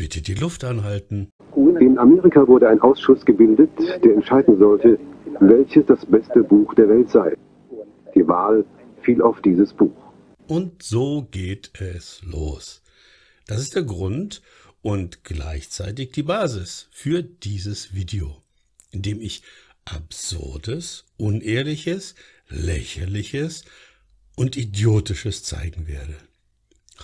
Bitte die Luft anhalten. In Amerika wurde ein Ausschuss gebildet, der entscheiden sollte, welches das beste Buch der Welt sei. Die Wahl fiel auf dieses Buch. Und so geht es los. Das ist der Grund und gleichzeitig die Basis für dieses Video, in dem ich absurdes, unehrliches, lächerliches und idiotisches zeigen werde.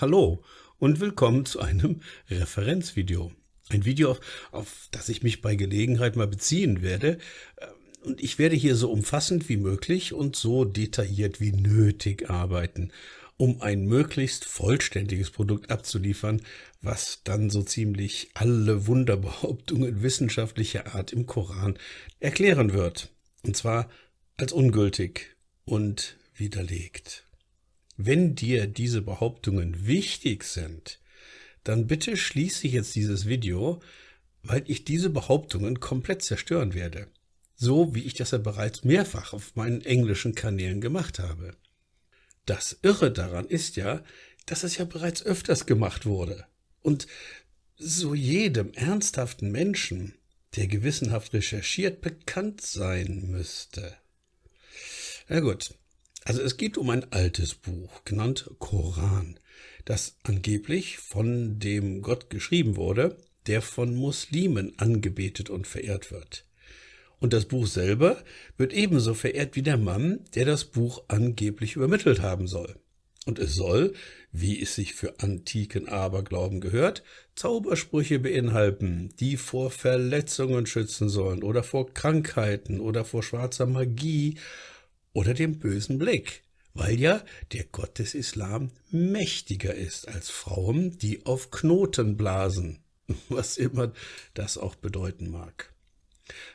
Hallo und willkommen zu einem Referenzvideo. Ein Video, auf, das ich mich bei Gelegenheit mal beziehen werde. Ähm, und ich werde hier so umfassend wie möglich und so detailliert wie nötig arbeiten, um ein möglichst vollständiges Produkt abzuliefern, was dann so ziemlich alle Wunderbehauptungen wissenschaftlicher Art im Koran erklären wird. Und zwar als ungültig und widerlegt. Wenn dir diese Behauptungen wichtig sind, dann bitte schließe ich jetzt dieses Video, weil ich diese Behauptungen komplett zerstören werde. So wie ich das ja bereits mehrfach auf meinen englischen Kanälen gemacht habe. Das Irre daran ist ja, dass es ja bereits öfters gemacht wurde. Und so jedem ernsthaften Menschen, der gewissenhaft recherchiert, bekannt sein müsste. Na gut, also es geht um ein altes Buch, genannt Koran, das angeblich von dem Gott geschrieben wurde, der von Muslimen angebetet und verehrt wird. Und das Buch selber wird ebenso verehrt wie der Mann, der das Buch angeblich übermittelt haben soll. Und es soll, wie es sich für antiken Aberglauben gehört, Zaubersprüche beinhalten, die vor Verletzungen schützen sollen oder vor Krankheiten oder vor schwarzer Magie oder dem bösen Blick, weil ja der Gott des Islam mächtiger ist als Frauen, die auf Knoten blasen, was immer das auch bedeuten mag.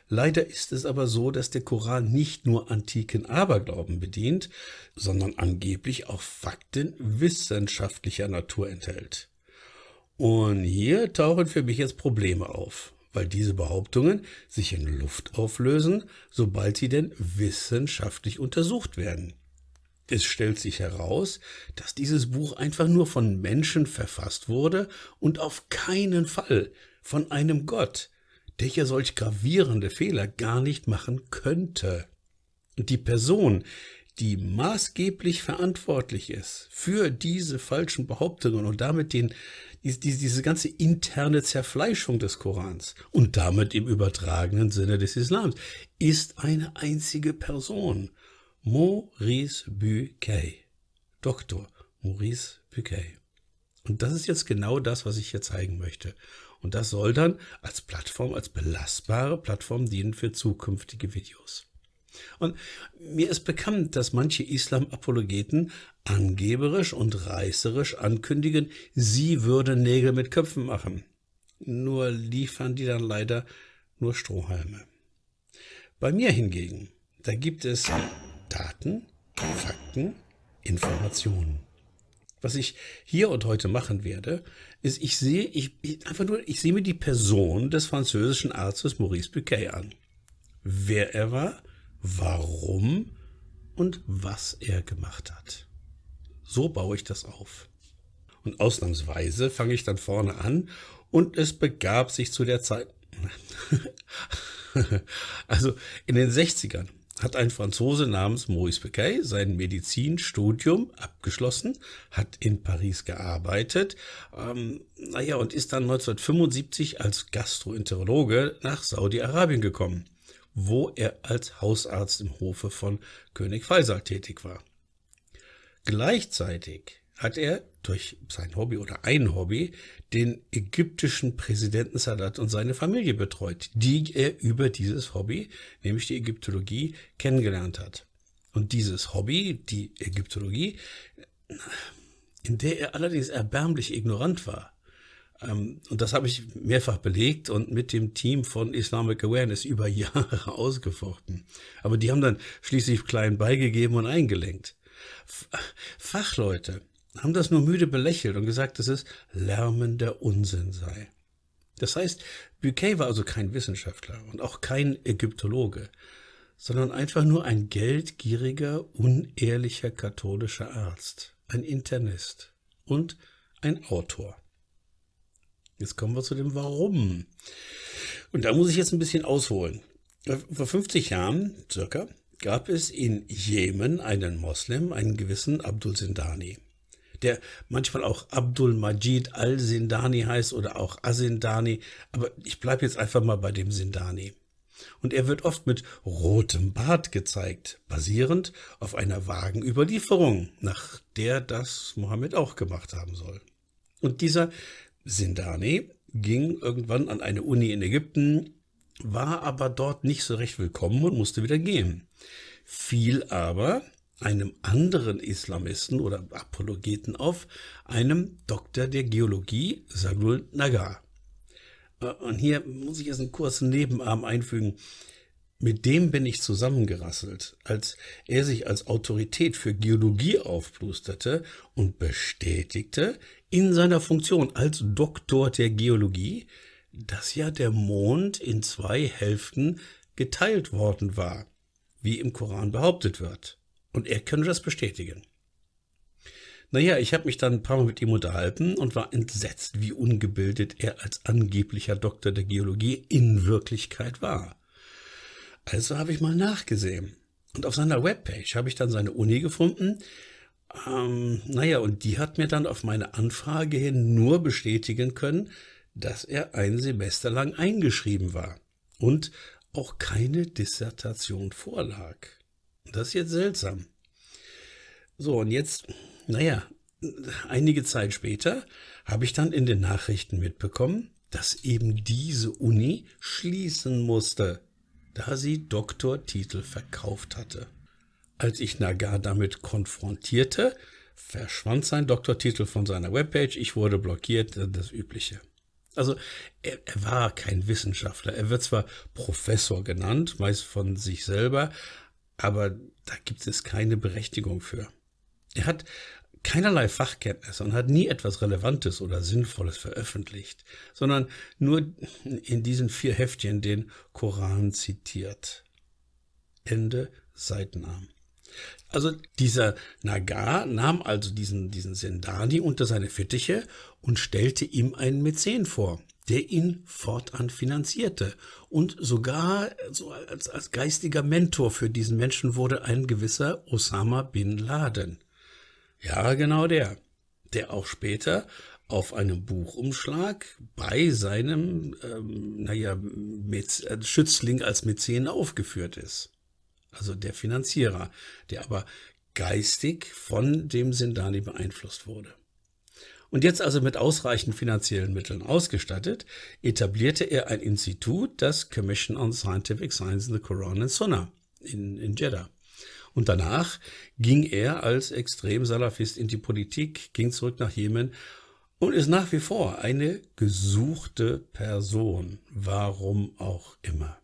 Leider ist es aber so, dass der Koran nicht nur antiken Aberglauben bedient, sondern angeblich auch Fakten wissenschaftlicher Natur enthält. Und hier tauchen für mich jetzt Probleme auf weil diese Behauptungen sich in Luft auflösen, sobald sie denn wissenschaftlich untersucht werden. Es stellt sich heraus, dass dieses Buch einfach nur von Menschen verfasst wurde und auf keinen Fall von einem Gott, der ja solch gravierende Fehler gar nicht machen könnte. Die Person, die maßgeblich verantwortlich ist für diese falschen Behauptungen und damit den, die, die, diese ganze interne Zerfleischung des Korans und damit im übertragenen Sinne des Islams, ist eine einzige Person. Maurice Buquet. Dr. Maurice Buquet. Und das ist jetzt genau das, was ich hier zeigen möchte. Und das soll dann als Plattform, als belastbare Plattform dienen für zukünftige Videos. Und mir ist bekannt, dass manche Islam-Apologeten angeberisch und reißerisch ankündigen, sie würden Nägel mit Köpfen machen. Nur liefern die dann leider nur Strohhalme. Bei mir hingegen, da gibt es Daten, Fakten, Informationen. Was ich hier und heute machen werde, ist, ich sehe, ich, ich einfach nur, ich sehe mir die Person des französischen Arztes Maurice Bucquet an. Wer er war, warum und was er gemacht hat. So baue ich das auf. Und ausnahmsweise fange ich dann vorne an und es begab sich zu der Zeit. also in den 60ern hat ein Franzose namens Maurice Becquet sein Medizinstudium abgeschlossen, hat in Paris gearbeitet, ähm, naja, und ist dann 1975 als Gastroenterologe nach Saudi-Arabien gekommen wo er als Hausarzt im Hofe von König Faisal tätig war. Gleichzeitig hat er durch sein Hobby oder ein Hobby den ägyptischen Präsidenten Sadat und seine Familie betreut, die er über dieses Hobby, nämlich die Ägyptologie, kennengelernt hat. Und dieses Hobby, die Ägyptologie, in der er allerdings erbärmlich ignorant war, ähm, und das habe ich mehrfach belegt und mit dem Team von Islamic Awareness über Jahre ausgefochten. Aber die haben dann schließlich klein beigegeben und eingelenkt. Fachleute haben das nur müde belächelt und gesagt, dass es lärmender Unsinn sei. Das heißt, Buquet war also kein Wissenschaftler und auch kein Ägyptologe, sondern einfach nur ein geldgieriger, unehrlicher katholischer Arzt, ein Internist und ein Autor. Jetzt kommen wir zu dem Warum. Und da muss ich jetzt ein bisschen ausholen. Vor 50 Jahren circa gab es in Jemen einen Moslem, einen gewissen Abdul Sindani, der manchmal auch Abdul Majid al-Sindani heißt oder auch Asindani, aber ich bleibe jetzt einfach mal bei dem Sindani. Und er wird oft mit rotem Bart gezeigt, basierend auf einer vagen Überlieferung, nach der das Mohammed auch gemacht haben soll. Und dieser Sindani ging irgendwann an eine Uni in Ägypten, war aber dort nicht so recht willkommen und musste wieder gehen. Fiel aber einem anderen Islamisten oder Apologeten auf, einem Doktor der Geologie, Sadul Nagar. Äh, und hier muss ich jetzt einen kurzen Nebenarm einfügen. Mit dem bin ich zusammengerasselt, als er sich als Autorität für Geologie aufblusterte und bestätigte in seiner Funktion als Doktor der Geologie, dass ja der Mond in zwei Hälften geteilt worden war, wie im Koran behauptet wird. Und er könne das bestätigen. Naja, ich habe mich dann ein paar Mal mit ihm unterhalten und war entsetzt, wie ungebildet er als angeblicher Doktor der Geologie in Wirklichkeit war. Also habe ich mal nachgesehen. Und auf seiner Webpage habe ich dann seine Uni gefunden. Ähm, naja, und die hat mir dann auf meine Anfrage hin nur bestätigen können, dass er ein Semester lang eingeschrieben war und auch keine Dissertation vorlag. Das ist jetzt seltsam. So, und jetzt, naja, einige Zeit später habe ich dann in den Nachrichten mitbekommen, dass eben diese Uni schließen musste da sie Doktortitel verkauft hatte. Als ich Nagar damit konfrontierte, verschwand sein Doktortitel von seiner Webpage, ich wurde blockiert, äh, das Übliche. Also er, er, war kein Wissenschaftler. Er wird zwar Professor genannt, meist von sich selber, aber da gibt es keine Berechtigung für. Er hat keinerlei Fachkenntnisse und hat nie etwas Relevantes oder Sinnvolles veröffentlicht, sondern nur in diesen vier Heftchen den Koran zitiert. Ende Seitenarm. Also dieser Nagar nahm also diesen, diesen Sendani unter seine Fittiche und stellte ihm einen Mäzen vor, der ihn fortan finanzierte. Und sogar so als, als geistiger Mentor für diesen Menschen wurde ein gewisser Osama bin Laden. Ja, genau der. Der auch später auf einem Buchumschlag bei seinem, ähm, naja, äh, Schützling als Mäzen aufgeführt ist. Also der Finanzierer, der aber geistig von dem Sindani beeinflusst wurde. Und jetzt also mit ausreichend finanziellen Mitteln ausgestattet, etablierte er ein Institut, das Commission on Scientific Science in the Quran and Sunnah in, in Jeddah. Und danach ging er als Extremsalafist in die Politik, ging zurück nach Jemen und ist nach wie vor eine gesuchte Person, warum auch immer.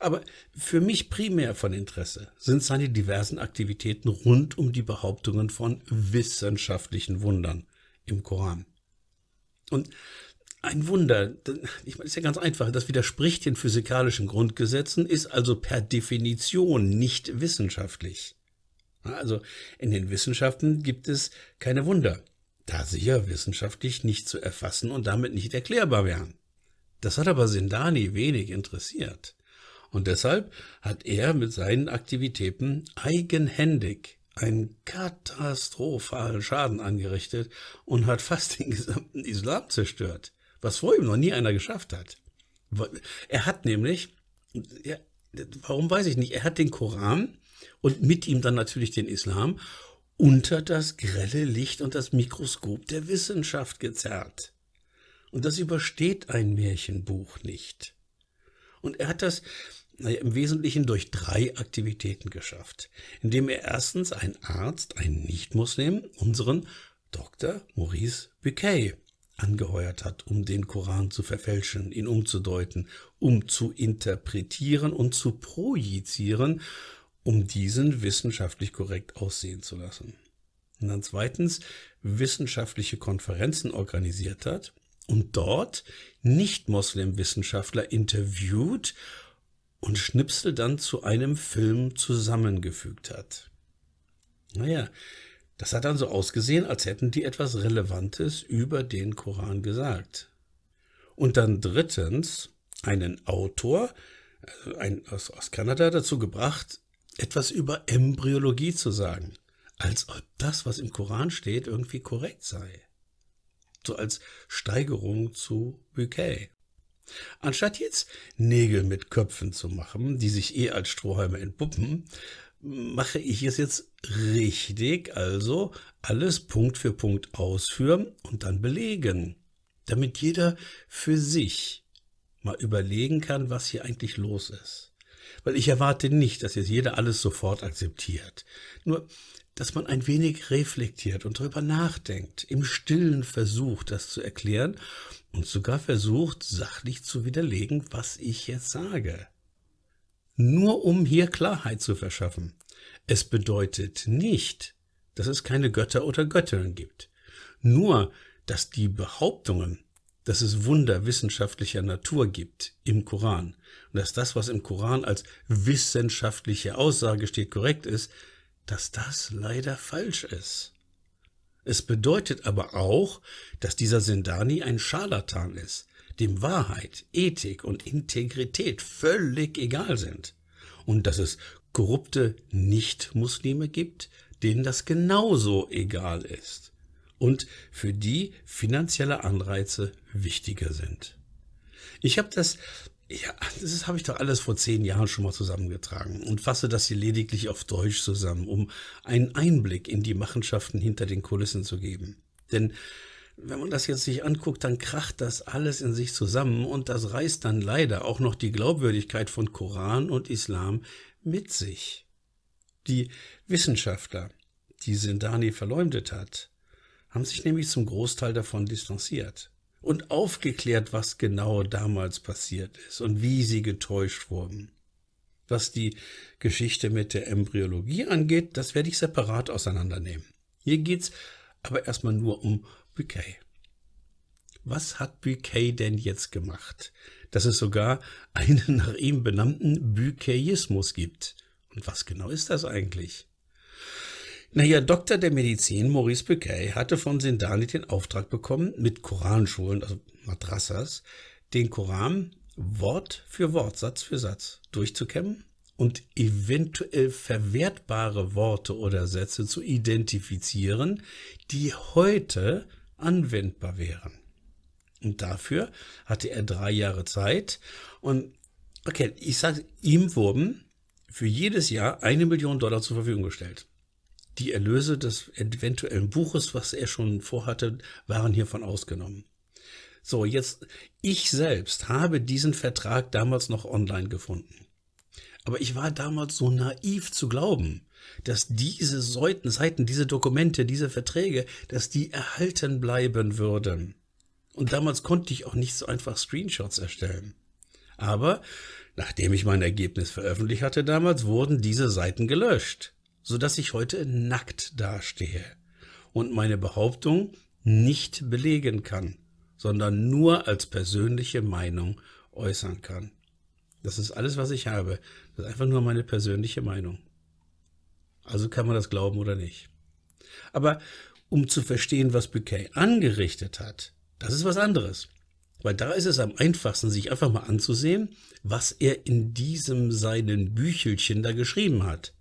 Aber für mich primär von Interesse sind seine diversen Aktivitäten rund um die Behauptungen von wissenschaftlichen Wundern im Koran. Und ein Wunder. Ich meine, ist ja ganz einfach. Das widerspricht den physikalischen Grundgesetzen, ist also per Definition nicht wissenschaftlich. Also in den Wissenschaften gibt es keine Wunder, da sie ja wissenschaftlich nicht zu erfassen und damit nicht erklärbar wären. Das hat aber Sindani wenig interessiert. Und deshalb hat er mit seinen Aktivitäten eigenhändig einen katastrophalen Schaden angerichtet und hat fast den gesamten Islam zerstört was vor ihm noch nie einer geschafft hat. Er hat nämlich, ja, warum weiß ich nicht, er hat den Koran und mit ihm dann natürlich den Islam unter das grelle Licht und das Mikroskop der Wissenschaft gezerrt. Und das übersteht ein Märchenbuch nicht. Und er hat das naja, im Wesentlichen durch drei Aktivitäten geschafft, indem er erstens einen Arzt, einen Nichtmuslim, unseren Dr. Maurice Bucquet, angeheuert hat, um den Koran zu verfälschen, ihn umzudeuten, um zu interpretieren und zu projizieren, um diesen wissenschaftlich korrekt aussehen zu lassen. Und dann zweitens wissenschaftliche Konferenzen organisiert hat und dort Nicht-Moslem-Wissenschaftler interviewt und Schnipsel dann zu einem Film zusammengefügt hat. Naja, das hat dann so ausgesehen, als hätten die etwas Relevantes über den Koran gesagt. Und dann drittens einen Autor also ein, aus, aus Kanada dazu gebracht, etwas über Embryologie zu sagen. Als ob das, was im Koran steht, irgendwie korrekt sei. So als Steigerung zu Bouquet. Anstatt jetzt Nägel mit Köpfen zu machen, die sich eh als Strohhalme entpuppen, mache ich es jetzt richtig, also alles Punkt für Punkt ausführen und dann belegen, damit jeder für sich mal überlegen kann, was hier eigentlich los ist. Weil ich erwarte nicht, dass jetzt jeder alles sofort akzeptiert. Nur, dass man ein wenig reflektiert und darüber nachdenkt, im stillen versucht, das zu erklären und sogar versucht, sachlich zu widerlegen, was ich jetzt sage nur um hier Klarheit zu verschaffen. Es bedeutet nicht, dass es keine Götter oder Göttinnen gibt. Nur, dass die Behauptungen, dass es Wunder wissenschaftlicher Natur gibt im Koran und dass das, was im Koran als wissenschaftliche Aussage steht, korrekt ist, dass das leider falsch ist. Es bedeutet aber auch, dass dieser Sindani ein Scharlatan ist, dem Wahrheit, Ethik und Integrität völlig egal sind. Und dass es korrupte Nicht-Muslime gibt, denen das genauso egal ist und für die finanzielle Anreize wichtiger sind. Ich habe das, ja, das habe ich doch alles vor zehn Jahren schon mal zusammengetragen und fasse das hier lediglich auf Deutsch zusammen, um einen Einblick in die Machenschaften hinter den Kulissen zu geben. Denn wenn man das jetzt sich anguckt, dann kracht das alles in sich zusammen und das reißt dann leider auch noch die Glaubwürdigkeit von Koran und Islam mit sich. Die Wissenschaftler, die Sindani verleumdet hat, haben sich nämlich zum Großteil davon distanziert und aufgeklärt, was genau damals passiert ist und wie sie getäuscht wurden. Was die Geschichte mit der Embryologie angeht, das werde ich separat auseinandernehmen. Hier geht es aber erstmal nur um Bouquet. Was hat Bouquet denn jetzt gemacht, dass es sogar einen nach ihm benannten Bouquetismus gibt? Und was genau ist das eigentlich? Naja, Doktor der Medizin Maurice Bouquet hatte von Sindani den Auftrag bekommen, mit Koranschulen, also Madrassas, den Koran Wort für Wort, Satz für Satz durchzukämmen und eventuell verwertbare Worte oder Sätze zu identifizieren, die heute anwendbar wären. Und dafür hatte er drei Jahre Zeit. Und okay, ich sage, ihm wurden für jedes Jahr eine Million Dollar zur Verfügung gestellt. Die Erlöse des eventuellen Buches, was er schon vorhatte, waren hiervon ausgenommen. So, jetzt, ich selbst habe diesen Vertrag damals noch online gefunden. Aber ich war damals so naiv zu glauben, dass diese Seiten, diese Dokumente, diese Verträge, dass die erhalten bleiben würden. Und damals konnte ich auch nicht so einfach Screenshots erstellen. Aber nachdem ich mein Ergebnis veröffentlicht hatte damals, wurden diese Seiten gelöscht, sodass ich heute nackt dastehe und meine Behauptung nicht belegen kann, sondern nur als persönliche Meinung äußern kann. Das ist alles, was ich habe. Das ist einfach nur meine persönliche Meinung. Also kann man das glauben oder nicht. Aber um zu verstehen, was Bouquet angerichtet hat, das ist was anderes. Weil da ist es am einfachsten, sich einfach mal anzusehen, was er in diesem seinen Büchelchen da geschrieben hat.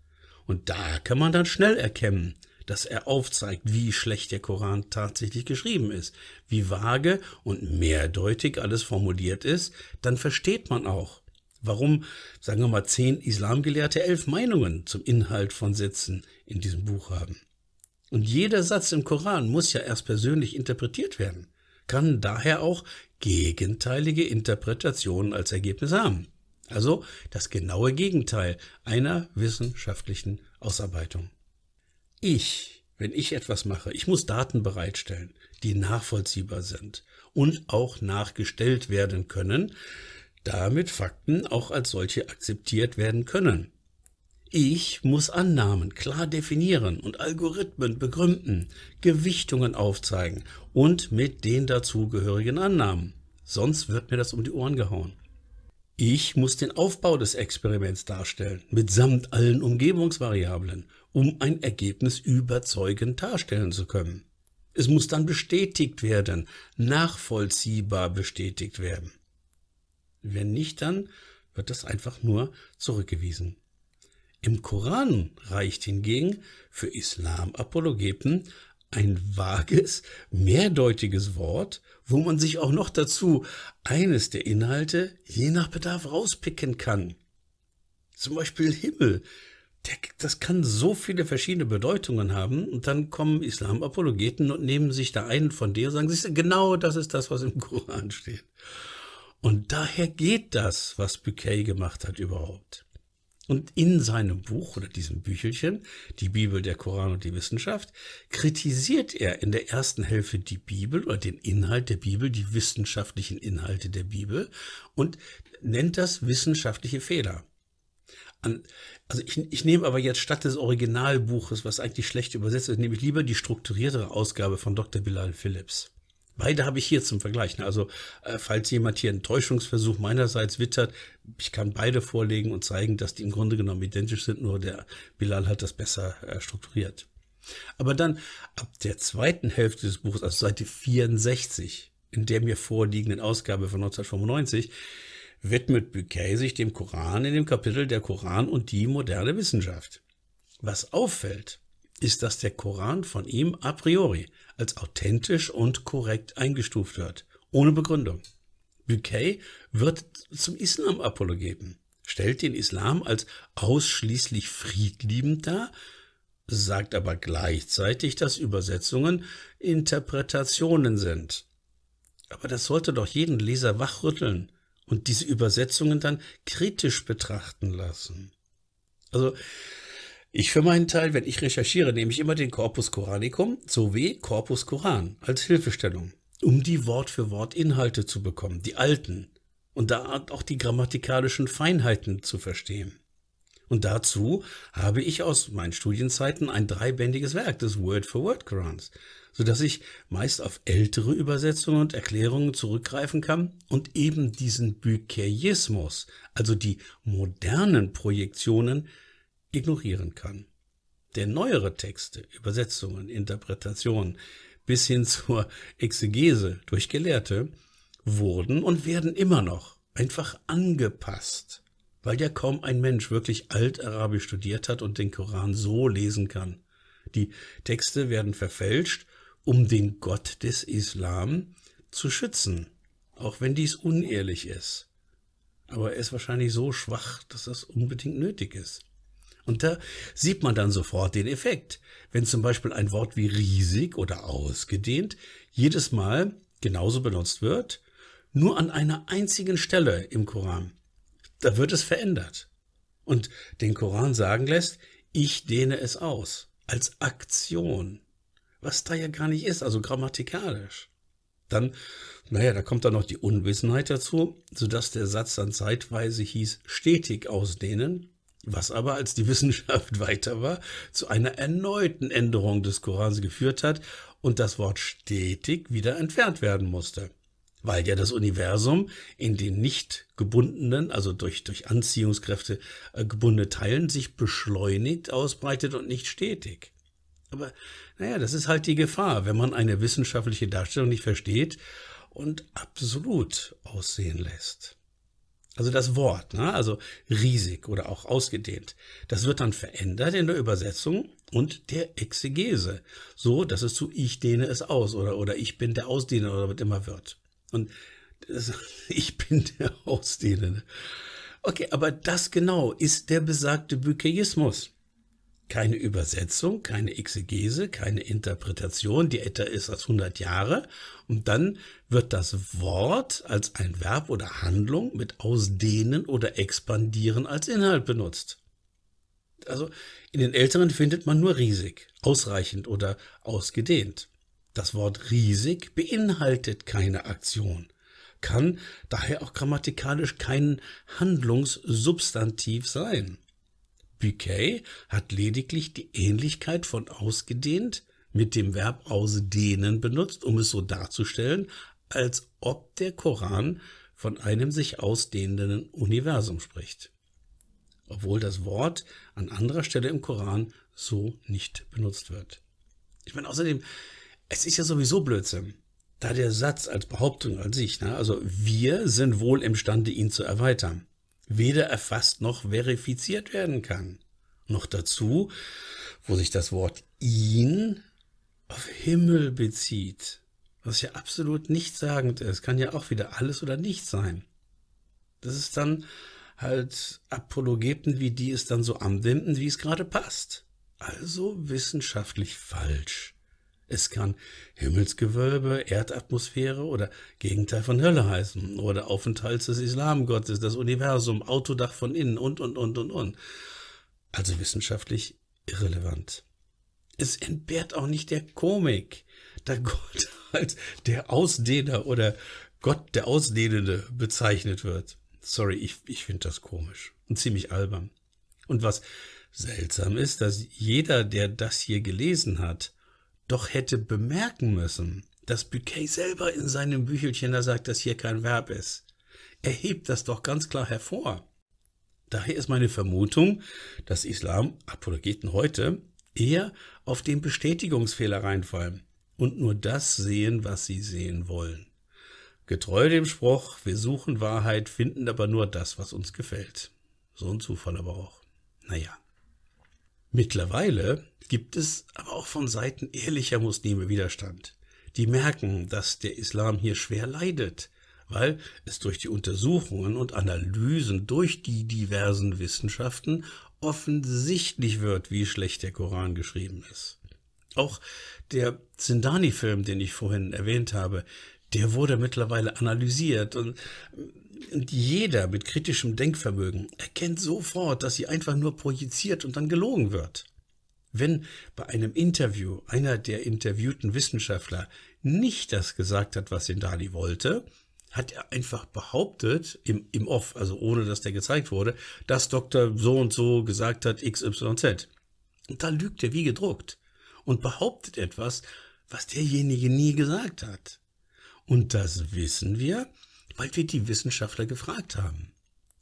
Und da kann man dann schnell erkennen, dass er aufzeigt, wie schlecht der Koran tatsächlich geschrieben ist, wie vage und mehrdeutig alles formuliert ist, dann versteht man auch, Warum, sagen wir mal, zehn Islamgelehrte elf Meinungen zum Inhalt von Sätzen in diesem Buch haben? Und jeder Satz im Koran muss ja erst persönlich interpretiert werden, kann daher auch gegenteilige Interpretationen als Ergebnis haben. Also das genaue Gegenteil einer wissenschaftlichen Ausarbeitung. Ich, wenn ich etwas mache, ich muss Daten bereitstellen, die nachvollziehbar sind und auch nachgestellt werden können, damit Fakten auch als solche akzeptiert werden können. Ich muss Annahmen klar definieren und Algorithmen begründen, Gewichtungen aufzeigen und mit den dazugehörigen Annahmen. Sonst wird mir das um die Ohren gehauen. Ich muss den Aufbau des Experiments darstellen, mitsamt allen Umgebungsvariablen, um ein Ergebnis überzeugend darstellen zu können. Es muss dann bestätigt werden, nachvollziehbar bestätigt werden. Wenn nicht, dann wird das einfach nur zurückgewiesen. Im Koran reicht hingegen für Islam-Apologeten ein vages, mehrdeutiges Wort, wo man sich auch noch dazu eines der Inhalte je nach Bedarf rauspicken kann. Zum Beispiel Himmel. das kann so viele verschiedene Bedeutungen haben. Und dann kommen Islam-Apologeten und nehmen sich da einen von dir und sagen, genau das ist das, was im Koran steht. Und daher geht das, was Bouquet gemacht hat, überhaupt. Und in seinem Buch oder diesem Büchelchen, die Bibel, der Koran und die Wissenschaft, kritisiert er in der ersten Hälfte die Bibel oder den Inhalt der Bibel, die wissenschaftlichen Inhalte der Bibel und nennt das wissenschaftliche Fehler. An, also ich, ich nehme aber jetzt statt des Originalbuches, was eigentlich schlecht übersetzt ist, nehme ich lieber die strukturiertere Ausgabe von Dr. Bilal Phillips. Beide habe ich hier zum Vergleich. Ne? Also äh, falls jemand hier einen Täuschungsversuch meinerseits wittert, ich kann beide vorlegen und zeigen, dass die im Grunde genommen identisch sind, nur der Bilal hat das besser äh, strukturiert. Aber dann ab der zweiten Hälfte des Buches, also Seite 64, in der mir vorliegenden Ausgabe von 1995, widmet Bouquet sich dem Koran in dem Kapitel Der Koran und die moderne Wissenschaft. Was auffällt, ist, dass der Koran von ihm a priori als authentisch und korrekt eingestuft wird, ohne Begründung. Bouquet wird zum Islam-Apologeten, stellt den Islam als ausschließlich friedliebend dar, sagt aber gleichzeitig, dass Übersetzungen Interpretationen sind. Aber das sollte doch jeden Leser wachrütteln und diese Übersetzungen dann kritisch betrachten lassen. Also ich für meinen Teil, wenn ich recherchiere, nehme ich immer den Corpus Koranicum sowie Corpus Koran als Hilfestellung, um die Wort für Wort Inhalte zu bekommen, die alten, und da auch die grammatikalischen Feinheiten zu verstehen. Und dazu habe ich aus meinen Studienzeiten ein dreibändiges Werk des Word-for-Word-Korans, sodass ich meist auf ältere Übersetzungen und Erklärungen zurückgreifen kann und eben diesen Bykeriismus, also die modernen Projektionen, ignorieren kann. Denn neuere Texte, Übersetzungen, Interpretationen bis hin zur Exegese durch Gelehrte wurden und werden immer noch einfach angepasst, weil ja kaum ein Mensch wirklich Altarabisch studiert hat und den Koran so lesen kann. Die Texte werden verfälscht, um den Gott des Islam zu schützen, auch wenn dies unehrlich ist. Aber er ist wahrscheinlich so schwach, dass das unbedingt nötig ist. Und da sieht man dann sofort den Effekt. Wenn zum Beispiel ein Wort wie riesig oder ausgedehnt jedes Mal genauso benutzt wird, nur an einer einzigen Stelle im Koran, da wird es verändert. Und den Koran sagen lässt, ich dehne es aus, als Aktion, was da ja gar nicht ist, also grammatikalisch. Dann, naja, da kommt dann noch die Unwissenheit dazu, sodass der Satz dann zeitweise hieß, stetig ausdehnen, was aber, als die Wissenschaft weiter war, zu einer erneuten Änderung des Korans geführt hat und das Wort stetig wieder entfernt werden musste, weil ja das Universum in den nicht gebundenen, also durch, durch Anziehungskräfte äh, gebundene Teilen sich beschleunigt ausbreitet und nicht stetig. Aber naja, das ist halt die Gefahr, wenn man eine wissenschaftliche Darstellung nicht versteht und absolut aussehen lässt. Also das Wort, ne? also riesig oder auch ausgedehnt, das wird dann verändert in der Übersetzung und der Exegese, so dass es zu ich dehne es aus oder, oder ich bin der Ausdehner oder was immer wird. Und das, ich bin der Ausdehner. Okay, aber das genau ist der besagte Bykeiismus. Keine Übersetzung, keine Exegese, keine Interpretation, die etwa ist als 100 Jahre. Und dann wird das Wort als ein Verb oder Handlung mit ausdehnen oder expandieren als Inhalt benutzt. Also in den älteren findet man nur riesig, ausreichend oder ausgedehnt. Das Wort riesig beinhaltet keine Aktion, kann daher auch grammatikalisch kein Handlungssubstantiv sein. Bouquet hat lediglich die Ähnlichkeit von ausgedehnt mit dem Verb ausdehnen benutzt, um es so darzustellen, als ob der Koran von einem sich ausdehnenden Universum spricht. Obwohl das Wort an anderer Stelle im Koran so nicht benutzt wird. Ich meine, außerdem, es ist ja sowieso Blödsinn. Da der Satz als Behauptung an sich, ne? also wir sind wohl imstande, ihn zu erweitern weder erfasst noch verifiziert werden kann. Noch dazu, wo sich das Wort ihn auf Himmel bezieht, was ja absolut nichtssagend ist, kann ja auch wieder alles oder nichts sein. Das ist dann halt Apologeten, wie die es dann so anwenden, wie es gerade passt. Also wissenschaftlich falsch. Es kann Himmelsgewölbe, Erdatmosphäre oder Gegenteil von Hölle heißen oder Aufenthalt des Islamgottes, das Universum, Autodach von innen und, und, und, und, und. Also wissenschaftlich irrelevant. Es entbehrt auch nicht der Komik, da Gott als der Ausdehner oder Gott der Ausdehnende bezeichnet wird. Sorry, ich, ich finde das komisch und ziemlich albern. Und was seltsam ist, dass jeder, der das hier gelesen hat, doch hätte bemerken müssen, dass Buquet selber in seinem Büchelchen da sagt, dass hier kein Verb ist. Er hebt das doch ganz klar hervor. Daher ist meine Vermutung, dass Islam Apologeten heute eher auf den Bestätigungsfehler reinfallen und nur das sehen, was sie sehen wollen. Getreu dem Spruch, wir suchen Wahrheit, finden aber nur das, was uns gefällt. So ein Zufall aber auch. Naja. Mittlerweile gibt es aber auch von Seiten ehrlicher Muslime Widerstand. Die merken, dass der Islam hier schwer leidet, weil es durch die Untersuchungen und Analysen durch die diversen Wissenschaften offensichtlich wird, wie schlecht der Koran geschrieben ist. Auch der Zindani-Film, den ich vorhin erwähnt habe, der wurde mittlerweile analysiert und jeder mit kritischem Denkvermögen erkennt sofort, dass sie einfach nur projiziert und dann gelogen wird. Wenn bei einem Interview einer der interviewten Wissenschaftler nicht das gesagt hat, was den Dali wollte, hat er einfach behauptet, im, im Off, also ohne dass der gezeigt wurde, dass Dr. so und so gesagt hat XYZ. Und da lügt er wie gedruckt und behauptet etwas, was derjenige nie gesagt hat. Und das wissen wir, weil wir die Wissenschaftler gefragt haben.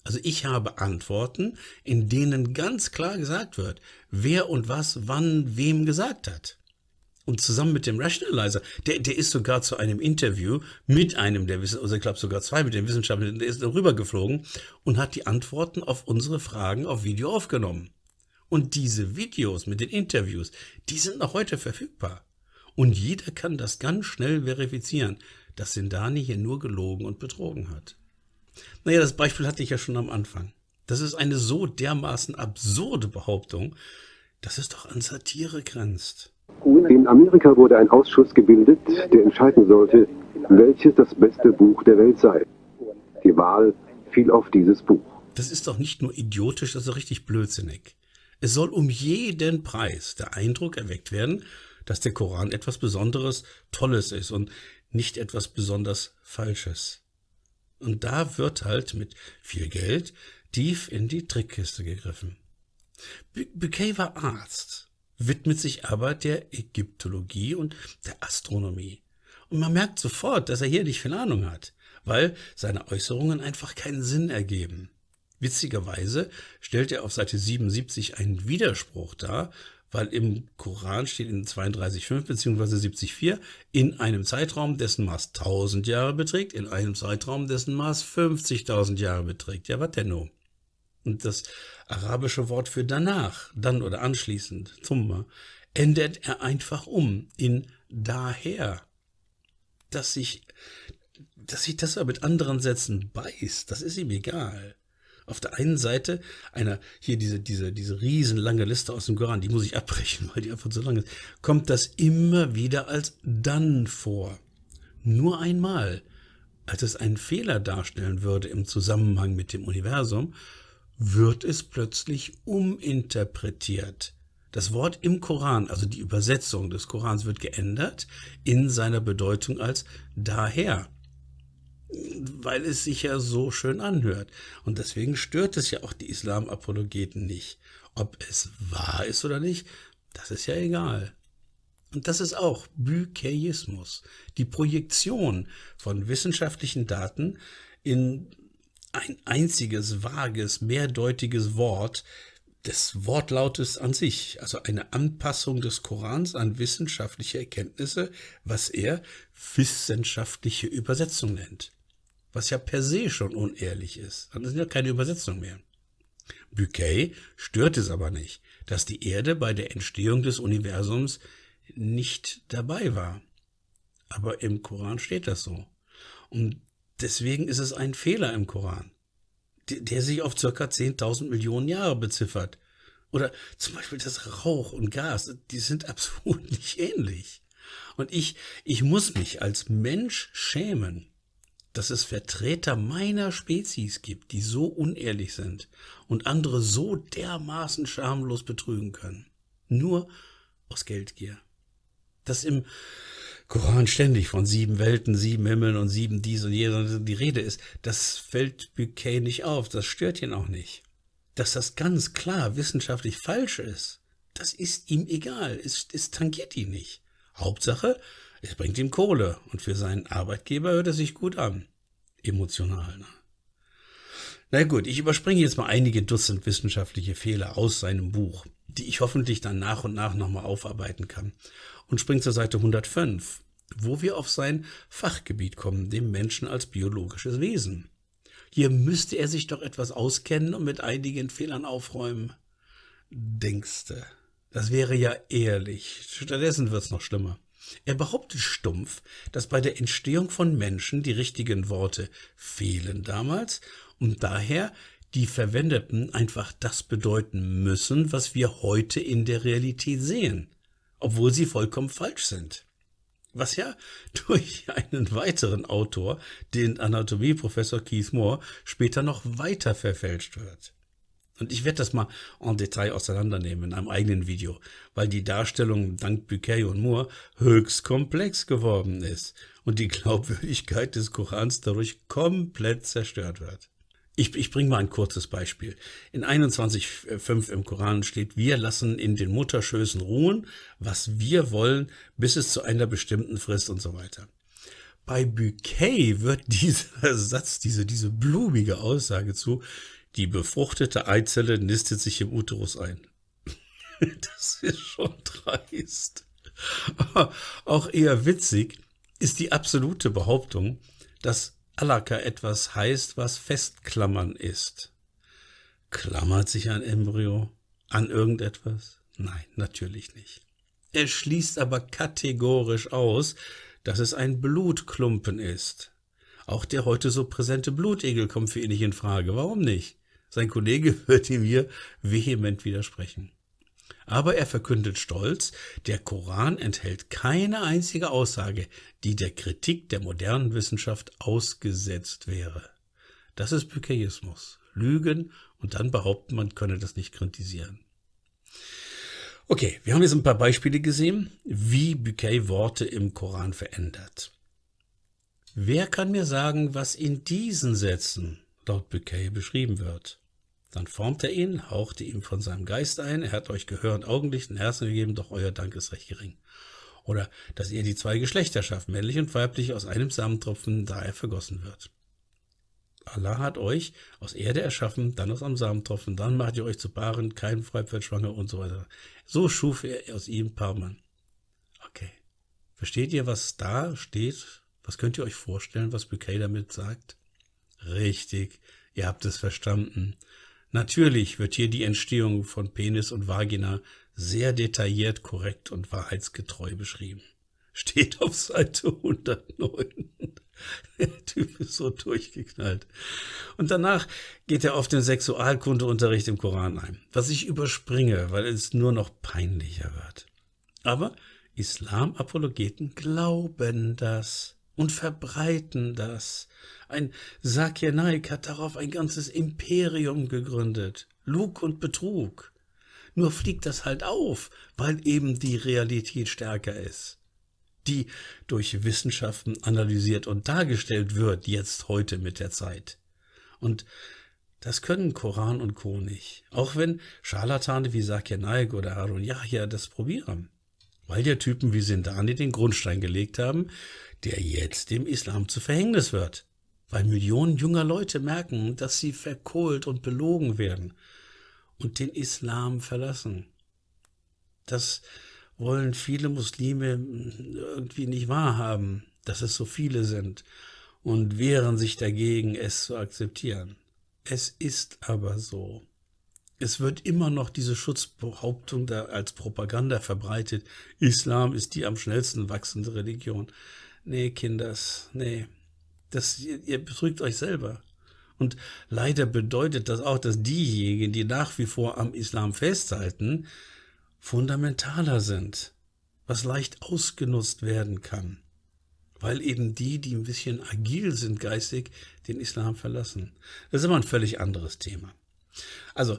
Also ich habe Antworten, in denen ganz klar gesagt wird, wer und was wann wem gesagt hat. Und zusammen mit dem Rationalizer, der, der ist sogar zu einem Interview mit einem der Wissenschaftler, also ich glaube sogar zwei mit den Wissenschaftlern, der ist darüber geflogen und hat die Antworten auf unsere Fragen auf Video aufgenommen. Und diese Videos mit den Interviews, die sind noch heute verfügbar. Und jeder kann das ganz schnell verifizieren dass Sindani hier nur gelogen und betrogen hat. Naja, das Beispiel hatte ich ja schon am Anfang. Das ist eine so dermaßen absurde Behauptung, dass es doch an Satire grenzt. In Amerika wurde ein Ausschuss gebildet, der entscheiden sollte, welches das beste Buch der Welt sei. Die Wahl fiel auf dieses Buch. Das ist doch nicht nur idiotisch, das ist richtig blödsinnig. Es soll um jeden Preis der Eindruck erweckt werden, dass der Koran etwas Besonderes, Tolles ist und nicht etwas besonders Falsches. Und da wird halt mit viel Geld tief in die Trickkiste gegriffen. Bouquet war Arzt, widmet sich aber der Ägyptologie und der Astronomie. Und man merkt sofort, dass er hier nicht viel Ahnung hat, weil seine Äußerungen einfach keinen Sinn ergeben. Witzigerweise stellt er auf Seite 77 einen Widerspruch dar, weil im Koran steht in 32,5 bzw. 70,4 in einem Zeitraum, dessen Maß 1000 Jahre beträgt, in einem Zeitraum, dessen Maß 50.000 Jahre beträgt. Ja, was denn nun? Und das arabische Wort für danach, dann oder anschließend, Thumma, ändert er einfach um in daher, dass sich, dass sich das aber mit anderen Sätzen beißt, das ist ihm egal auf der einen Seite einer, hier diese, diese, diese riesenlange Liste aus dem Koran, die muss ich abbrechen, weil die einfach zu lang ist, kommt das immer wieder als dann vor. Nur einmal, als es einen Fehler darstellen würde im Zusammenhang mit dem Universum, wird es plötzlich uminterpretiert. Das Wort im Koran, also die Übersetzung des Korans, wird geändert in seiner Bedeutung als daher weil es sich ja so schön anhört. Und deswegen stört es ja auch die Islamapologeten nicht. Ob es wahr ist oder nicht, das ist ja egal. Und das ist auch Bükeismus, die Projektion von wissenschaftlichen Daten in ein einziges, vages, mehrdeutiges Wort des Wortlautes an sich, also eine Anpassung des Korans an wissenschaftliche Erkenntnisse, was er wissenschaftliche Übersetzung nennt was ja per se schon unehrlich ist. Also Dann ist ja keine Übersetzung mehr. Bouquet stört es aber nicht, dass die Erde bei der Entstehung des Universums nicht dabei war. Aber im Koran steht das so. Und deswegen ist es ein Fehler im Koran, der sich auf circa 10.000 Millionen Jahre beziffert. Oder zum Beispiel das Rauch und Gas, die sind absolut nicht ähnlich. Und ich, ich muss mich als Mensch schämen, dass es Vertreter meiner Spezies gibt, die so unehrlich sind und andere so dermaßen schamlos betrügen können. Nur aus Geldgier. Dass im Koran ständig von sieben Welten, sieben Himmeln und sieben dies und jenes die Rede ist, das fällt Buquet nicht auf, das stört ihn auch nicht. Dass das ganz klar wissenschaftlich falsch ist, das ist ihm egal, es, es tangiert ihn nicht. Hauptsache, es bringt ihm Kohle und für seinen Arbeitgeber hört es sich gut an. Emotional. Ne? Na gut, ich überspringe jetzt mal einige Dutzend wissenschaftliche Fehler aus seinem Buch, die ich hoffentlich dann nach und nach nochmal aufarbeiten kann, und springe zur Seite 105, wo wir auf sein Fachgebiet kommen, dem Menschen als biologisches Wesen. Hier müsste er sich doch etwas auskennen und mit einigen Fehlern aufräumen. Denkste. Das wäre ja ehrlich. Stattdessen wird's noch schlimmer. Er behauptet stumpf, dass bei der Entstehung von Menschen die richtigen Worte fehlen damals und daher die Verwendeten einfach das bedeuten müssen, was wir heute in der Realität sehen, obwohl sie vollkommen falsch sind. Was ja durch einen weiteren Autor, den Anatomieprofessor Keith Moore, später noch weiter verfälscht wird. Und ich werde das mal en Detail auseinandernehmen in einem eigenen Video, weil die Darstellung dank Buquet und Moore höchst komplex geworden ist und die Glaubwürdigkeit des Korans dadurch komplett zerstört wird. Ich, ich bringe mal ein kurzes Beispiel. In 21.5 äh, im Koran steht, wir lassen in den Mutterschößen ruhen, was wir wollen, bis es zu einer bestimmten Frist und so weiter. Bei Buquet wird dieser Satz, diese, diese blumige Aussage zu die befruchtete Eizelle nistet sich im Uterus ein. das ist schon dreist. auch eher witzig ist die absolute Behauptung, dass Alaka etwas heißt, was Festklammern ist. Klammert sich ein Embryo an irgendetwas? Nein, natürlich nicht. Er schließt aber kategorisch aus, dass es ein Blutklumpen ist. Auch der heute so präsente Blutegel kommt für ihn nicht in Frage. Warum nicht? Sein Kollege wird ihm hier vehement widersprechen. Aber er verkündet stolz, der Koran enthält keine einzige Aussage, die der Kritik der modernen Wissenschaft ausgesetzt wäre. Das ist Bukeismus. Lügen und dann behaupten, man könne das nicht kritisieren. Okay, wir haben jetzt ein paar Beispiele gesehen, wie Bukay Worte im Koran verändert. Wer kann mir sagen, was in diesen Sätzen laut Bukay beschrieben wird. Dann formt er ihn, hauchte ihm von seinem Geist ein, er hat euch Gehör und Augenlicht und Herzen gegeben, doch euer Dank ist recht gering. Oder, dass ihr die zwei Geschlechter schafft, männlich und weiblich, aus einem Samentropfen, da er vergossen wird. Allah hat euch aus Erde erschaffen, dann aus einem Samentropfen, dann macht ihr euch zu Paaren, kein Freibfeld schwanger und so weiter. So schuf er aus ihm Paarmann. Okay. Versteht ihr, was da steht? Was könnt ihr euch vorstellen, was Bukay damit sagt? Richtig, ihr habt es verstanden. Natürlich wird hier die Entstehung von Penis und Vagina sehr detailliert, korrekt und wahrheitsgetreu beschrieben. Steht auf Seite 109. Der Typ ist so durchgeknallt. Und danach geht er auf den Sexualkundeunterricht im Koran ein, was ich überspringe, weil es nur noch peinlicher wird. Aber Islam-Apologeten glauben das und verbreiten das. Ein Sakya Naik hat darauf ein ganzes Imperium gegründet. Lug und Betrug. Nur fliegt das halt auf, weil eben die Realität stärker ist. Die durch Wissenschaften analysiert und dargestellt wird, jetzt heute mit der Zeit. Und das können Koran und Ko nicht. Auch wenn Scharlatane wie Sakya Naik oder Harun Yahya das probieren weil der Typen wie Sindani den Grundstein gelegt haben, der jetzt dem Islam zu Verhängnis wird, weil Millionen junger Leute merken, dass sie verkohlt und belogen werden und den Islam verlassen. Das wollen viele Muslime irgendwie nicht wahrhaben, dass es so viele sind und wehren sich dagegen, es zu akzeptieren. Es ist aber so es wird immer noch diese Schutzbehauptung da als Propaganda verbreitet. Islam ist die am schnellsten wachsende Religion. Nee, Kinders, nee. Das, ihr, ihr betrügt euch selber. Und leider bedeutet das auch, dass diejenigen, die nach wie vor am Islam festhalten, fundamentaler sind, was leicht ausgenutzt werden kann, weil eben die, die ein bisschen agil sind geistig, den Islam verlassen. Das ist immer ein völlig anderes Thema. Also,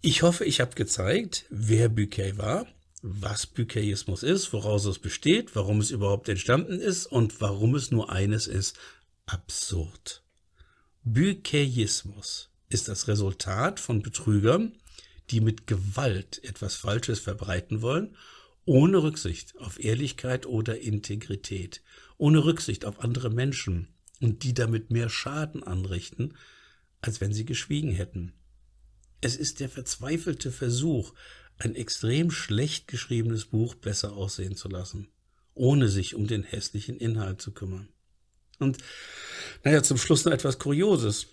ich hoffe, ich habe gezeigt, wer Bouquet war, was Bouquetismus ist, woraus es besteht, warum es überhaupt entstanden ist und warum es nur eines ist, absurd. Bouquetismus ist das Resultat von Betrügern, die mit Gewalt etwas Falsches verbreiten wollen, ohne Rücksicht auf Ehrlichkeit oder Integrität, ohne Rücksicht auf andere Menschen und die damit mehr Schaden anrichten, als wenn sie geschwiegen hätten. Es ist der verzweifelte Versuch, ein extrem schlecht geschriebenes Buch besser aussehen zu lassen, ohne sich um den hässlichen Inhalt zu kümmern. Und naja, zum Schluss noch etwas Kurioses.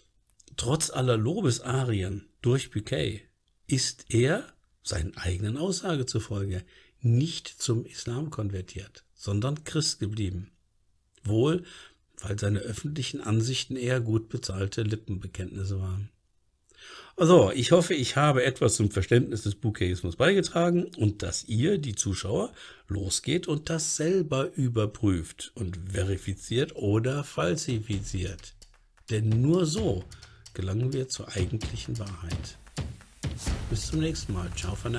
Trotz aller Lobesarien durch Piquet ist er, seinen eigenen Aussage zufolge, nicht zum Islam konvertiert, sondern Christ geblieben. Wohl, weil seine öffentlichen Ansichten eher gut bezahlte Lippenbekenntnisse waren. Also, ich hoffe, ich habe etwas zum Verständnis des Bouquetismus beigetragen und dass ihr, die Zuschauer, losgeht und das selber überprüft und verifiziert oder falsifiziert. Denn nur so gelangen wir zur eigentlichen Wahrheit. Bis zum nächsten Mal. Ciao for